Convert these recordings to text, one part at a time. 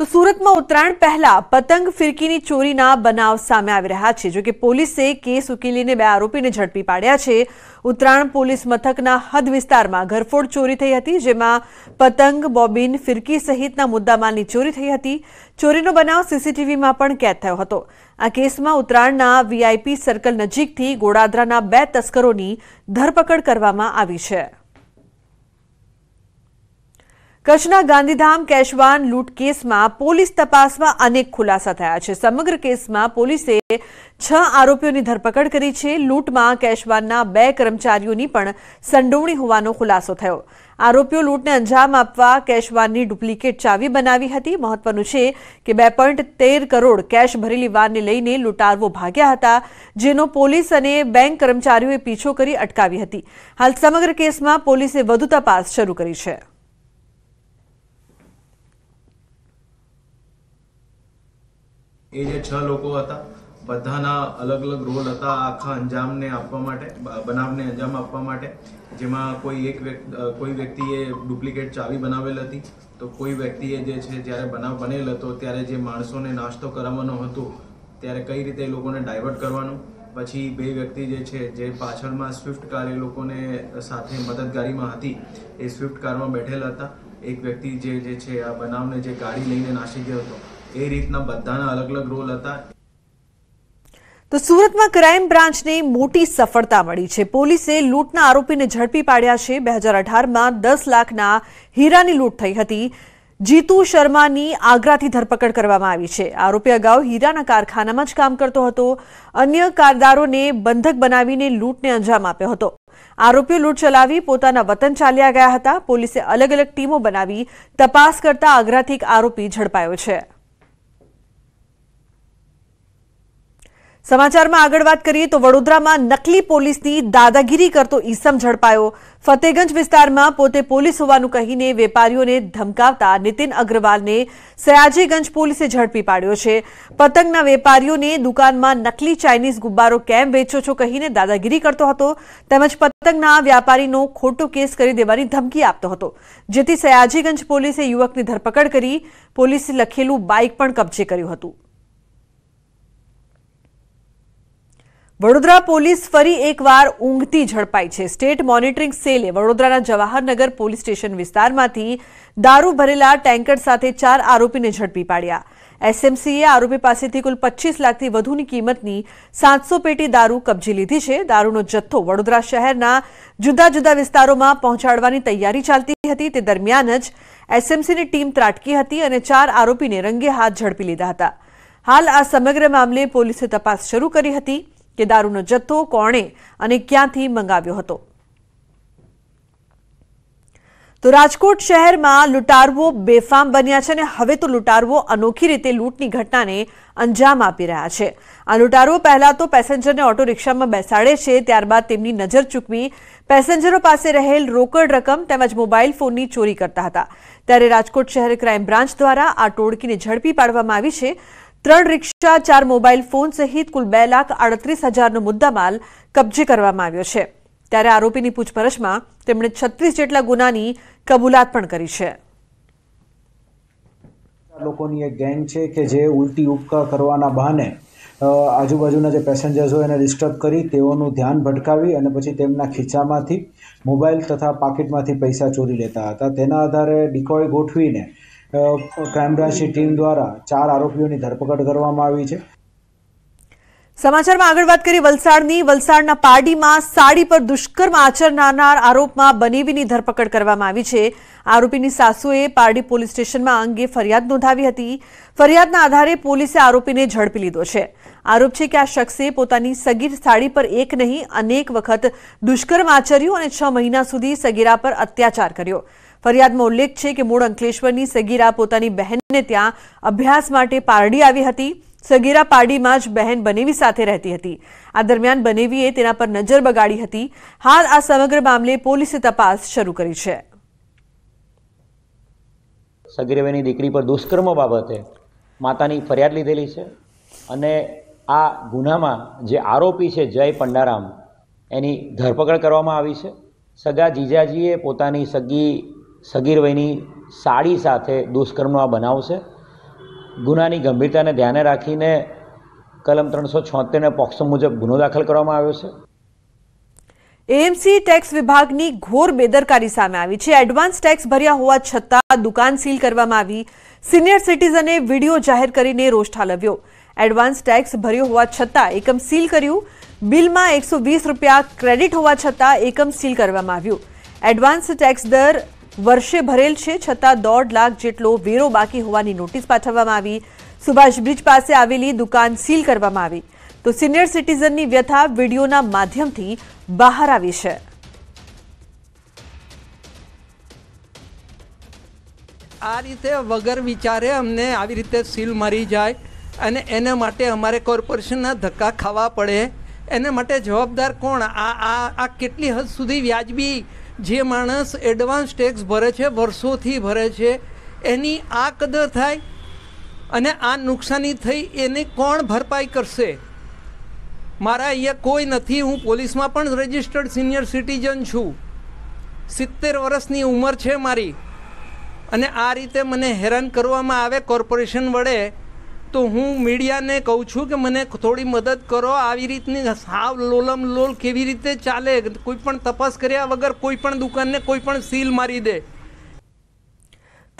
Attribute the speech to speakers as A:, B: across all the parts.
A: તો સુરતમાં ઉત્તરાયણ પહેલા પતંગ ફિરકીની ચોરીના બનાવ સામે આવી રહ્યા છે જોકે પોલીસે કેસ ઉકેલીને બે આરોપીને ઝડપી પાડ્યા છે ઉત્તરાયણ પોલીસ મથકના હદ વિસ્તારમાં ઘરફોડ ચોરી થઈ હતી જેમાં પતંગ બોબીન ફિરકી સહિતના મુદ્દામાલની ચોરી થઈ હતી ચોરીનો બનાવ સીસીટીવીમાં પણ કેદ થયો હતો આ કેસમાં ઉત્તરાયણના વીઆઈપી સર્કલ નજીકથી ગોડાદરાના બે તસ્કરોની ધરપકડ કરવામાં આવી છે કચ્છના ગાંધીધામ કેશવાન લૂંટ કેસમાં પોલીસ તપાસમાં અનેક ખુલાસા થયા છે સમગ્ર કેસમાં પોલીસે છ આરોપીઓની ધરપકડ કરી છે લૂંટમાં કેશવાનના બે કર્મચારીઓની પણ સંડોવણી હોવાનો ખુલાસો થયો આરોપીઓ લૂંટને અંજામ આપવા કેશવાનની ડુપ્લિકેટ ચાવી બનાવી હતી મહત્વનું છે કે બે તેર કરોડ કેશ ભરેલી વાનને લઈને લૂંટારવો ભાગ્યા હતા જેનો પોલીસ અને બેંક કર્મચારીઓએ પીછો કરી અટકાવી હતી હાલ સમગ્ર કેસમાં પોલીસે વધુ તપાસ શરૂ કરી છે
B: એ જે છ લોકો હતા બધાના અલગ અલગ રોલ હતા આખા અંજામને આપવા માટે બનાવને અંજામ આપવા માટે જેમાં કોઈ એક કોઈ વ્યક્તિએ ડુપ્લિકેટ ચાવી બનાવેલ હતી તો કોઈ વ્યક્તિએ જે છે જ્યારે બનાવ બનેલ હતો ત્યારે જે માણસોને નાસ્તો કરાવવાનો હતો ત્યારે કઈ રીતે એ લોકોને ડાયવર્ટ કરવાનું પછી બે વ્યક્તિ જે છે જે પાછળમાં સ્વિફ્ટ કાર એ લોકોને સાથે મદદગારીમાં હતી એ સ્વિફ્ટ કારમાં બેઠેલા હતા એક વ્યક્તિ જે જે છે આ બનાવને જે ગાડી લઈને નાસી ગયો હતો એ રીતના બધાના અલગ અલગ રોલ હતા
A: તો સુરતમાં ક્રાઇમ બ્રાન્ચને મોટી સફળતા મળી છે પોલીસે લૂંટના આરોપીને ઝડપી પાડ્યા છે બે હજાર અઢારમાં દસ લાખના હીરાની લૂંટ થઈ હતી જીતુ શર્માની આગ્રાથી ધરપકડ કરવામાં આવી છે આરોપી અગાઉ હીરાના કારખાનામાં જ કામ કરતો હતો અન્ય કારદારોને બંધક બનાવીને લૂંટને અંજામ આપ્યો હતો આરોપીઓ લૂંટ ચલાવી પોતાના વતન ચાલ્યા ગયા હતા પોલીસે અલગ અલગ ટીમો બનાવી તપાસ કરતા આગ્રાથી એક આરોપી ઝડપાયો છે સમાચારમાં આગળ વાત કરીએ તો વડોદરામાં નકલી પોલીસની દાદાગીરી કરતો ઈસમ ઝડપાયો ફતેગંજ વિસ્તારમાં પોતે પોલીસ હોવાનું કહીને વેપારીઓને ધમકાવતા નીતિન અગ્રવાલને સયાજીગંજ પોલીસે ઝડપી પાડ્યો છે પતંગના વેપારીઓને દુકાનમાં નકલી ચાઇનીઝ ગુબ્બારો કેમ વેચો છો કહીને દાદાગીરી કરતો હતો તેમજ પતંગના વ્યાપારીનો ખોટો કેસ કરી દેવાની ધમકી આપતો હતો જેથી સયાજીગંજ પોલીસે યુવકની ધરપકડ કરી પોલીસે લખેલું બાઇક પણ કબજે કર્યું હતું વડોદરા પોલીસ ફરી એકવાર ઊંઘતી ઝડપાઈ છે સ્ટેટ મોનિટરિંગ સેલે વડોદરાના જવાહરનગર પોલીસ સ્ટેશન વિસ્તારમાંથી દારૂ ભરેલા ટેન્કર સાથે ચાર આરોપીને ઝડપી પાડ્યા એસએમસીએ આરોપી પાસેથી કુલ પચીસ લાખથી વધુની કિંમતની સાતસો પેટી દારૂ કબજે લીધી છે દારૂનો જથ્થો વડોદરા શહેરના જુદા જુદા વિસ્તારોમાં પહોંચાડવાની તૈયારી ચાલતી હતી તે દરમિયાન જ એસએમસીની ટીમ ત્રાટકી હતી અને ચાર આરોપીને રંગે હાથ ઝડપી લીધા હતા હાલ આ સમગ્ર મામલે પોલીસે તપાસ શરૂ કરી હતી કે દારૂનો જથ્થો કોણે અને ક્યાંથી મંગાવ્યો હતો તો રાજકોટ શહેરમાં લૂંટારવો બેફામ બન્યા છે અને હવે તો લૂંટારવો અનોખી રીતે લૂંટની ઘટનાને અંજામ આપી રહ્યા છે આ લૂંટારવો પહેલા તો પેસેન્જરને ઓટો રિક્ષામાં બેસાડે છે ત્યારબાદ તેમની નજર ચૂકવી પેસેન્જરો પાસે રહેલ રોકડ રકમ તેમજ મોબાઈલ ફોનની ચોરી કરતા હતા ત્યારે રાજકોટ શહેર ક્રાઇમ બ્રાન્ચ દ્વારા આ ટોળકીને ઝડપી પાડવામાં આવી છે ત્રણ રિક્ષા ચાર મોબાઈલ ફોન સહિત કુલ બે લાખ આડત્રીસ હજારનો મુદ્દામાલ કબજે કરવામાં આવ્યો છે ત્યારે આરોપીની પૂછપરછમાં તેમણે છત્રીસ જેટલા ગુનાની કબૂલાત પણ કરી છે
B: લોકોની એક ગેંગ છે કે જે ઉલટી ઉપકા કરવાના બહાને આજુબાજુના જે પેસેન્જર્સ હોય એને ડિસ્ટર્બ કરી તેઓનું ધ્યાન ભટકાવી અને પછી તેમના ખીચામાંથી મોબાઈલ તથા પાકીટમાંથી પૈસા ચોરી લેતા હતા તેના આધારે ડિકોય ગોઠવીને ક્રાઇમ બ્રાન્ચની ટીમ દ્વારા ચાર આરોપીઓની ધરપકડ કરવામાં આવી છે
A: સમાચારમાં આગળ વાત કરીએ વલસાડની વલસાડના પારડીમાં સાડી પર દુષ્કર્મ આચરનાર આરોપમાં બનેવીની ધરપકડ કરવામાં આવી છે આરોપીની સાસુએ પારડી પોલીસ સ્ટેશનમાં અંગે ફરિયાદ નોંધાવી હતી ફરિયાદના આધારે પોલીસે આરોપીને ઝડપી લીધો છે આરોપ છે કે આ શખ્સે પોતાની સગીર સાડી પર એક નહીં અનેક વખત દુષ્કર્મ આચર્યું અને છ મહિના સુધી સગીરા પર અત્યાચાર કર્યો ફરિયાદમાં ઉલ્લેખ છે કે મૂળ અંકલેશ્વરની સગીરા પોતાની બહેનને ત્યાં અભ્યાસ માટે પારડી આવી હતી સગીરા પાડીમાં જ બહેન બનેવી સાથે રહેતી હતી આ દરમિયાન બનેવીએ તેના પર નજર બગાડી હતી હાલ આ સમગ્ર મામલે પોલીસે તપાસ
B: શરૂ કરી છે સગીરાબેનની દીકરી પર દુષ્કર્મ બાબતે માતાની ફરિયાદ લીધેલી છે અને આ ગુનામાં જે આરોપી છે જય પંડારામ એની ધરપકડ કરવામાં આવી છે સગા જીજાજીએ પોતાની સગી સગીર વયની સાડી સાથે દુષ્કર્મનો આ બનાવ છે ગુનાની ગંભીરતાને ધ્યાને રાખીને કલમ ત્રણસો છોતેરના પોક્સો મુજબ ગુનો દાખલ કરવામાં આવ્યો છે
A: એએમસી ટેક્સ વિભાગની ઘોર બેદરકારી સામે આવી છે એડવાન્સ ટેક્સ ભર્યા હોવા છતાં દુકાન સીલ કરવામાં આવી સિનિયર સિટીઝને વિડીયો જાહેર કરીને રોષ ઠાલવ્યો એડવાન્સ ટેક્સ ભર્યો હોવા છતાં એકમ સીલ કર્યું બિલમાં એકસો રૂપિયા ક્રેડિટ હોવા છતાં એકમ સીલ કરવામાં આવ્યું એડવાન્સ ટેક્સ દર વર્ષે ભરેલ છે છતાં દોઢ લાખ જેટલો વેરો બાકી હોવાની નોટિસ પાઠવવામાં આવી સુભાષ બ્રિજ પાસે આવેલી દુકાન સીલ કરવામાં આવી તો સિનિયર સિટીઝનની વ્યથા વિડીયોના માધ્યમથી બહાર આવી છે
B: આ રીતે વગર વિચારે અમને આવી રીતે સીલ મારી જાય અને એના માટે અમારે કોર્પોરેશનના ધક્કા ખાવા પડે એના માટે જવાબદાર કોણ આ આ કેટલી હદ સુધી વ્યાજબી જે માણસ એડવાન્સ ટેક્સ ભરે છે વર્ષોથી ભરે છે એની આ કદર થાય અને આ નુકસાની થઈ એને કોણ ભરપાઈ કરશે મારા અહીંયા કોઈ નથી હું પોલીસમાં પણ રજિસ્ટર્ડ સિનિયર સિટીઝન છું સિત્તેર વર્ષની ઉંમર છે મારી અને આ રીતે મને હેરાન કરવામાં આવે કોર્પોરેશન વડે તો હું મીડિયાને કહું છું કે મને થોડી મદદ કરો આવી રીતની સાવ લોલમ લોલ કેવી રીતે ચાલે કોઈ પણ તપાસ કર્યા વગર કોઈ પણ દુકાનને કોઈ પણ સીલ મારી દે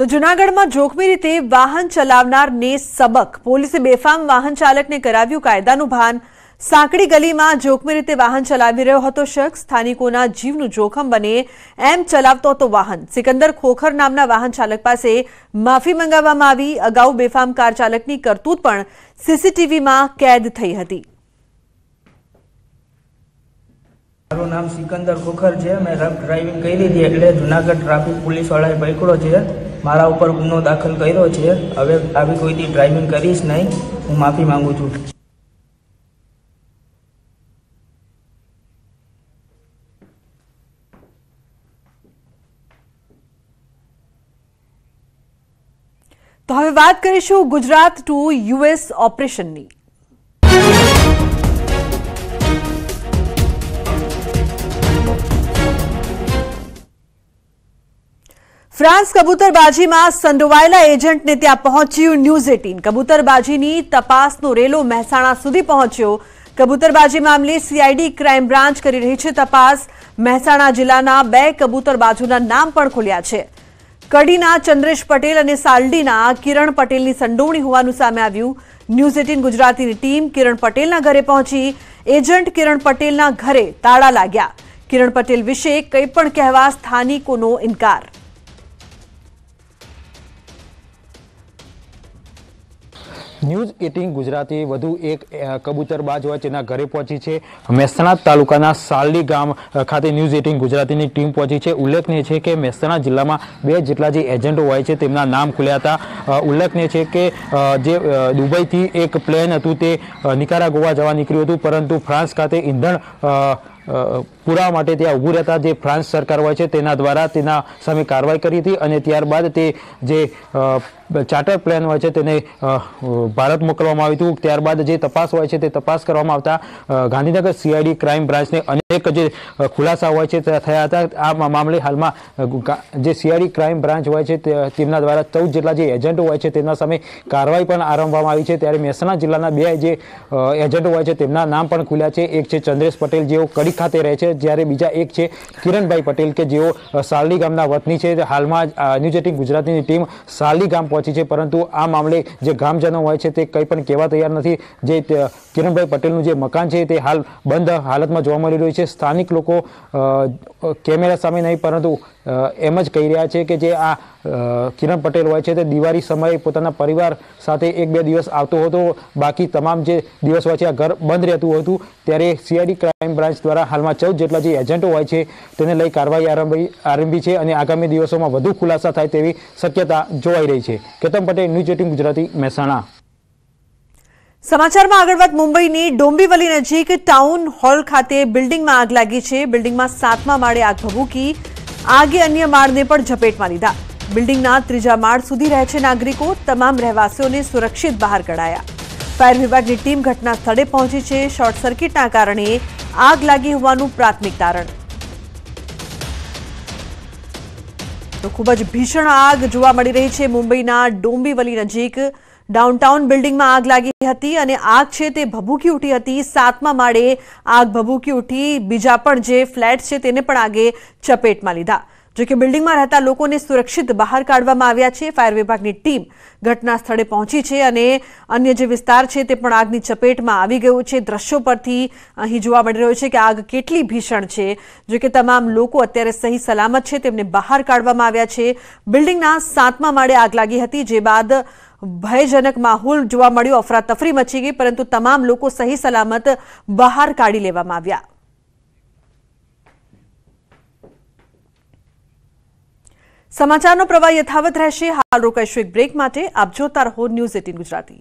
A: તો જૂનાગઢમાં જોખમી રીતે વાહન ચલાવનારને સબક પોલીસે બેફામ વાહન ચાલકને કરાવ્યું કાયદાનું ભાન સાંકડી ગલીમાં જોખમી રીતે વાહન ચલાવી રહ્યો હતો શખ્સ સ્થાનિકોના જીવનું જોખમ બને એમ ચલાવતો હતો વાહન સિકંદર ખોખર નામના વાહન ચાલક પાસે માફી મંગાવવામાં આવી અગાઉ બેફામ કાર ચાલકની કરતૂત પણ સીસીટીવીમાં કેદ થઈ હતી
B: મારું નામ સિકંદર ખોખર છે મેં રફ ડ્રાઇવિંગ કરી હતી એટલે જુનાગઢ ટ્રાફિક પોલીસવાળાએ પકડ્યો છે મારા ઉપર ગુનો દાખલ કર્યો છે હવે આવી કોઈથી ડ્રાઇવિંગ કરીશ નહીં હું માફી માંગુ છું
A: તો હવે વાત કરીશું ગુજરાત ટુ યુએસ ઓપરેશનની ફ્રાન્સ કબૂતરબાજીમાં સંડોવાયેલા એજન્ટને ત્યાં પહોંચ્યું ન્યૂઝ એટીન કબૂતરબાજીની તપાસનો રેલો મહેસાણા સુધી પહોંચ્યો કબૂતરબાજી મામલે સીઆઈડી ક્રાઇમ બ્રાન્ચ કરી રહી છે તપાસ મહેસાણા જિલ્લાના બે કબૂતરબાજોના નામ પણ ખોલ્યા છે કડીના ચંદ્રેશ પટેલ અને સાલડીના કિરણ પટેલની સંડોવણી હોવાનું સામે આવ્યું ન્યૂઝ એટીન ગુજરાતીની ટીમ કિરણ પટેલના ઘરે પહોંચી એજન્ટ કિરણ પટેલના ઘરે તાળા લાગ્યા કિરણ પટેલ વિશે કંઈ પણ કહેવા સ્થાનિકોનો ઇનકાર
B: ન્યૂઝ એટીન ગુજરાતી વધુ એક કબૂતરબાજ હોય તેના ઘરે પહોંચી છે મહેસાણા તાલુકાના સાલડી ગામ ખાતે ન્યૂઝ એટીન ગુજરાતીની ટીમ પહોંચી છે ઉલ્લેખનીય છે કે મહેસાણા જિલ્લામાં બે જેટલા જે એજન્ટો હોય છે તેમના નામ ખુલ્યા હતા ઉલ્લેખનીય છે કે જે દુબઈથી એક પ્લેન હતું તે નિકારા ગોવા જવા નીકળ્યું હતું પરંતુ ફ્રાન્સ ખાતે ઈંધણ પુરાવા માટે ત્યાં ઊભું રહેતા જે ફ્રાન્સ સરકાર હોય છે તેના દ્વારા તેના સામે કાર્યવાહી કરી હતી અને ત્યારબાદ તે જે ચાર્ટર પ્લેન હોય છે તેને ભારત મોકલવામાં આવ્યું હતું ત્યારબાદ જે તપાસ હોય છે તે તપાસ કરવામાં આવતા ગાંધીનગર સીઆઈડી ક્રાઇમ બ્રાન્ચને અનેક જે ખુલાસા હોય છે તે થયા હતા આ મામલે હાલમાં જે સીઆઈડી ક્રાઇમ બ્રાન્ચ હોય છે તેમના દ્વારા ચૌદ જેટલા જે એજન્ટો હોય છે તેમના સામે કાર્યવાહી પણ આરંભવામાં આવી છે ત્યારે મહેસાણા જિલ્લાના બે જે એજન્ટો હોય છે તેમના નામ પણ ખુલ્યા છે એક છે ચંદ્રેશ પટેલ જેઓ કડી ખાતે રહે છે જ્યારે બીજા એક છે કિરણભાઈ પટેલ કે જેઓ સાલડી ગામના વતની છે હાલમાં ન્યૂઝ એટીન ટીમ સાલડી ગામ પહોંચી પહોંચી છે પરંતુ આ મામલે જે ગામજનો હોય છે તે કંઈ પણ કહેવા તૈયાર નથી જે કિરણભાઈ પટેલનું જે મકાન છે તે હાલ બંધ હાલતમાં જોવા મળી રહ્યું છે સ્થાનિક લોકો કેમેરા સામે નહીં પરંતુ એમ જ કહી રહ્યા છે કે જે આ કિરણ પટેલ હોય છે તે દિવાળી સમયે પોતાના પરિવાર સાથે એક બે દિવસ આવતો હતો બાકી તમામ જે દિવસ હોય છે આ ઘર બંધ રહેતું હતું ત્યારે સીઆઈડી ક્રાઇમ બ્રાન્ચ દ્વારા હાલમાં ચૌદ જેટલા જે એજન્ટો હોય છે તેને લઈ કાર્યવાહી આરંભી આરંભી છે અને આગામી દિવસોમાં વધુ ખુલાસા થાય તેવી શક્યતા જોવાઈ રહી છે કેતન પટેલ ન્યૂઝ એટીન ગુજરાતી મહેસાણા
A: સમાચારમાં આગળ વાત મુંબઈની ડોંબીવલી નજીક ટાઉન હોલ ખાતે બિલ્ડિંગમાં આગ લાગી છે બિલ્ડિંગમાં સાતમા માળે આગ ભભૂકી આગે અન્ય માળને પણ ઝપેટમાં લીધા બિલ્ડિંગના ત્રીજા માળ સુધી રહે છે નાગરિકો તમામ રહેવાસીઓને સુરક્ષિત બહાર કઢાયા ફાયર વિભાગની ટીમ ઘટના સ્થળે પહોંચી છે શોર્ટ સર્કિટના કારણે આગ લાગી હોવાનું પ્રાથમિક તારણ તો ખૂબ જ ભીષણ આગ જોવા મળી રહી છે મુંબઈના ડોંબીવલી નજીક ડાઉનટાઉન બિલ્ડિંગમાં આગ લાગી હતી અને આગ છે તે ભભૂકી ઉઠી હતી સાતમા માળે આગ ભભૂકી ઉઠી બીજા પણ જે ફ્લેટ છે તેને પણ આગે ચપેટમાં લીધા જો કે બિલ્ડિંગમાં રહેતા લોકોને સુરક્ષિત બહાર કાઢવામાં આવ્યા છે ફાયર વિભાગની ટીમ ઘટના સ્થળે પહોંચી છે અને અન્ય જે વિસ્તાર છે તે પણ આગની ચપેટમાં આવી ગયો છે દ્રશ્યો પરથી અહીં જોવા મળી રહ્યો છે કે આગ કેટલી ભીષણ છે જો કે તમામ લોકો અત્યારે સહી સલામત છે તેમને બહાર કાઢવામાં આવ્યા છે બિલ્ડિંગના સાતમા માળે આગ લાગી હતી જે બાદ ભયજનક માહોલ જોવા મળ્યો અફરાતફરી મચી ગઈ પરંતુ તમામ લોકો સહી સલામત બહાર કાઢી લેવામાં આવ્યા સમાચારનો પ્રવાહ યથાવત રહેશે હાલ રોકાઈશું એક બ્રેક માટે આપ જોતા રહો ન્યૂઝ એટીન ગુજરાતી